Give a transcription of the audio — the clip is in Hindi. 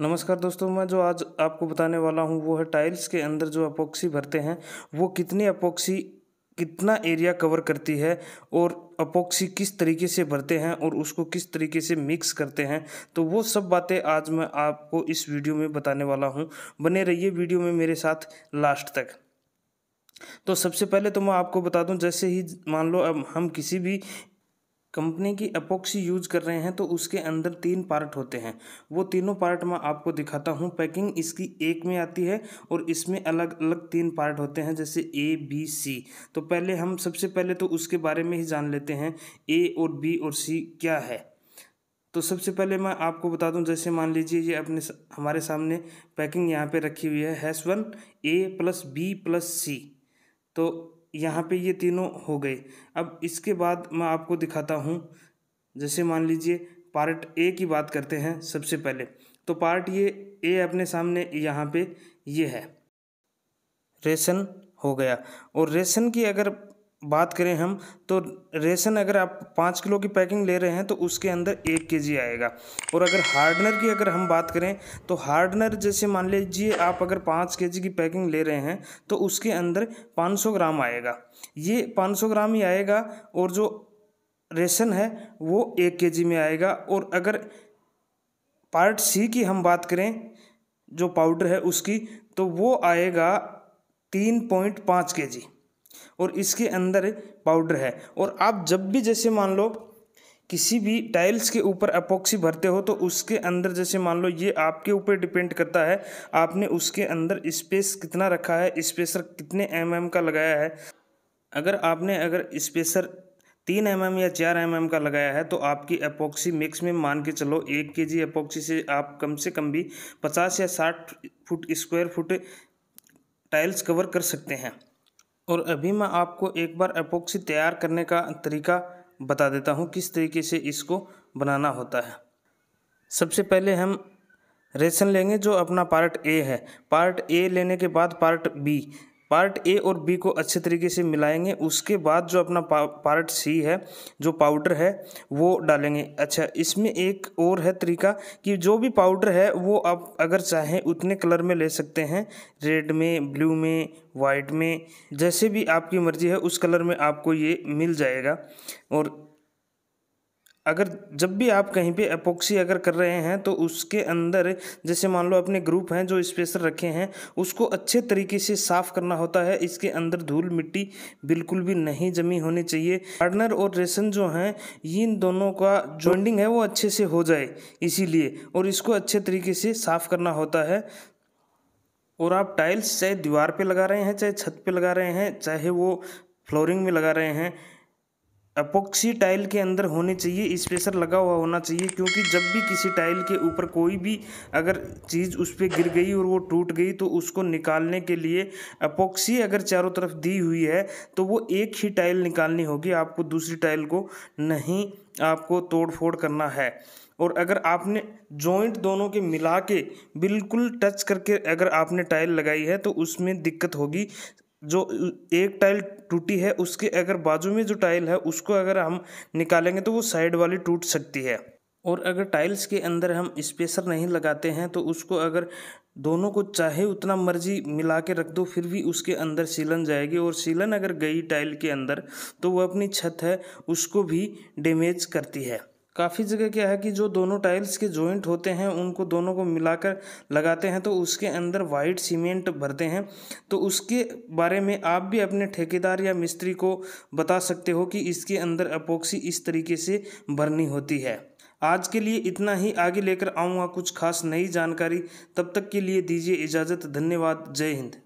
नमस्कार दोस्तों मैं जो आज आपको बताने वाला हूँ वो है टाइल्स के अंदर जो अपोक्सी भरते हैं वो कितनी अपोक्सी कितना एरिया कवर करती है और अपोक्सी किस तरीके से भरते हैं और उसको किस तरीके से मिक्स करते हैं तो वो सब बातें आज मैं आपको इस वीडियो में बताने वाला हूँ बने रहिए वीडियो में मेरे साथ लास्ट तक तो सबसे पहले तो मैं आपको बता दूं जैसे ही मान लो अब हम किसी भी कंपनी की अपोक्सी यूज कर रहे हैं तो उसके अंदर तीन पार्ट होते हैं वो तीनों पार्ट मैं आपको दिखाता हूँ पैकिंग इसकी एक में आती है और इसमें अलग अलग तीन पार्ट होते हैं जैसे ए बी सी तो पहले हम सबसे पहले तो उसके बारे में ही जान लेते हैं ए और बी और सी क्या है तो सबसे पहले मैं आपको बता दूं जैसे मान लीजिए ये अपने हमारे सामने पैकिंग यहाँ पे रखी हुई है hash one A plus B plus C तो यहाँ पे ये तीनों हो गए अब इसके बाद मैं आपको दिखाता हूँ जैसे मान लीजिए पार्ट ए की बात करते हैं सबसे पहले तो पार्ट ये ए अपने सामने यहाँ पे ये है रेशन हो गया और रेशन की अगर बात करें हम तो रेशन अगर आप पाँच किलो की पैकिंग ले रहे हैं तो उसके अंदर एक के जी आएगा और अगर हार्डनर की अगर हम बात करें तो हार्डनर जैसे मान लीजिए आप अगर पाँच के जी की पैकिंग ले रहे हैं तो उसके अंदर पाँच सौ ग्राम आएगा ये पाँच सौ ग्राम ही आएगा और जो रेशन है वो एक के जी में आएगा और अगर पार्ट सी की हम बात करें जो पाउडर है उसकी तो वो आएगा तीन पॉइंट पाँच के जी और इसके अंदर पाउडर है और आप जब भी जैसे मान लो किसी भी टाइल्स के ऊपर अपॉक्सी भरते हो तो उसके अंदर जैसे मान लो ये आपके ऊपर डिपेंड करता है आपने उसके अंदर स्पेस कितना रखा है स्पेसर कितने एम mm का लगाया है अगर आपने अगर स्पेसर तीन एम mm या चार एम mm का लगाया है तो आपकी अपॉक्सी मिक्स में मान के चलो एक के जी अपोक्सी से आप कम से कम भी पचास या साठ foot square foot tiles cover कर सकते हैं और अभी मैं आपको एक बार एपोक्सी तैयार करने का तरीका बता देता हूँ किस तरीके से इसको बनाना होता है सबसे पहले हम रेसन लेंगे जो अपना पार्ट ए है पार्ट ए लेने के बाद पार्ट बी पार्ट ए और बी को अच्छे तरीके से मिलाएंगे उसके बाद जो अपना पार्ट सी है जो पाउडर है वो डालेंगे अच्छा इसमें एक और है तरीका कि जो भी पाउडर है वो आप अगर चाहें उतने कलर में ले सकते हैं रेड में ब्लू में वाइट में जैसे भी आपकी मर्ज़ी है उस कलर में आपको ये मिल जाएगा और अगर जब भी आप कहीं पे एपोक्सी अगर कर रहे हैं तो उसके अंदर जैसे मान लो अपने ग्रुप हैं जो स्पेसर रखे हैं उसको अच्छे तरीके से साफ़ करना होता है इसके अंदर धूल मिट्टी बिल्कुल भी नहीं जमी होनी चाहिए पार्टनर और रेसन जो हैं इन दोनों का जॉइंडिंग है वो अच्छे से हो जाए इसीलिए और इसको अच्छे तरीके से साफ़ करना होता है और आप टाइल्स चाहे दीवार पे लगा रहे हैं चाहे छत पे लगा रहे हैं चाहे वो फ्लोरिंग में लगा रहे हैं अपोक्सी टाइल के अंदर होने चाहिए स्पेसर लगा हुआ होना चाहिए क्योंकि जब भी किसी टाइल के ऊपर कोई भी अगर चीज़ उस पर गिर गई और वो टूट गई तो उसको निकालने के लिए अपोक्सी अगर चारों तरफ दी हुई है तो वो एक ही टाइल निकालनी होगी आपको दूसरी टाइल को नहीं आपको तोड़ फोड़ करना है और अगर आपने जॉइंट दोनों के मिला के बिल्कुल टच करके अगर आपने टाइल लगाई है तो उसमें दिक्कत होगी जो एक टाइल टूटी है उसके अगर बाजू में जो टाइल है उसको अगर हम निकालेंगे तो वो साइड वाली टूट सकती है और अगर टाइल्स के अंदर हम स्पेसर नहीं लगाते हैं तो उसको अगर दोनों को चाहे उतना मर्जी मिला के रख दो फिर भी उसके अंदर सीलन जाएगी और सीलन अगर गई टाइल के अंदर तो वह अपनी छत है उसको भी डैमेज करती है काफ़ी जगह क्या है कि जो दोनों टाइल्स के जॉइंट होते हैं उनको दोनों को मिलाकर लगाते हैं तो उसके अंदर वाइट सीमेंट भरते हैं तो उसके बारे में आप भी अपने ठेकेदार या मिस्त्री को बता सकते हो कि इसके अंदर अपोक्सी इस तरीके से भरनी होती है आज के लिए इतना ही आगे लेकर आऊँगा कुछ खास नई जानकारी तब तक के लिए दीजिए इजाज़त धन्यवाद जय हिंद